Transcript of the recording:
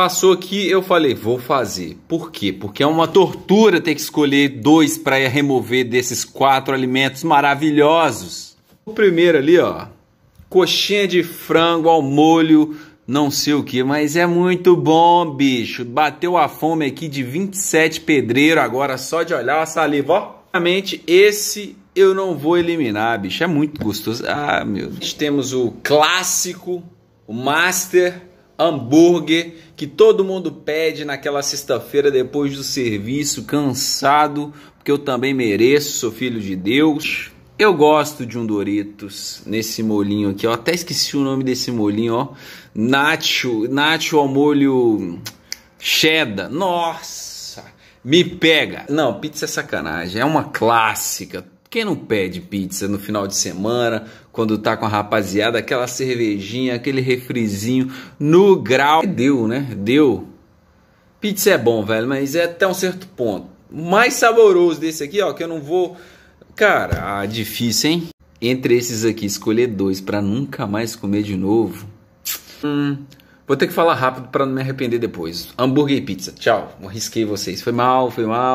Passou aqui, eu falei, vou fazer. Por quê? Porque é uma tortura ter que escolher dois para remover desses quatro alimentos maravilhosos. O primeiro ali, ó, coxinha de frango ao molho, não sei o que, mas é muito bom, bicho. Bateu a fome aqui de 27 pedreiro agora só de olhar a saliva, ó. Realmente esse eu não vou eliminar, bicho. É muito gostoso. Ah, meu. Deus. Temos o clássico, o master hambúrguer que todo mundo pede naquela sexta-feira depois do serviço, cansado, porque eu também mereço, sou filho de Deus. Eu gosto de um Doritos nesse molinho aqui, ó. Até esqueci o nome desse molinho, ó. Nacho, nacho ao molho cheddar. Nossa, me pega. Não, pizza é sacanagem, é uma clássica quem não pede pizza no final de semana, quando tá com a rapaziada, aquela cervejinha, aquele refrizinho no grau? Deu, né? Deu. Pizza é bom, velho, mas é até um certo ponto. mais saboroso desse aqui, ó, que eu não vou. Cara, ah, difícil, hein? Entre esses aqui, escolher dois para nunca mais comer de novo. Hum, vou ter que falar rápido para não me arrepender depois. Hambúrguer e pizza. Tchau. Arrisquei vocês. Foi mal, foi mal.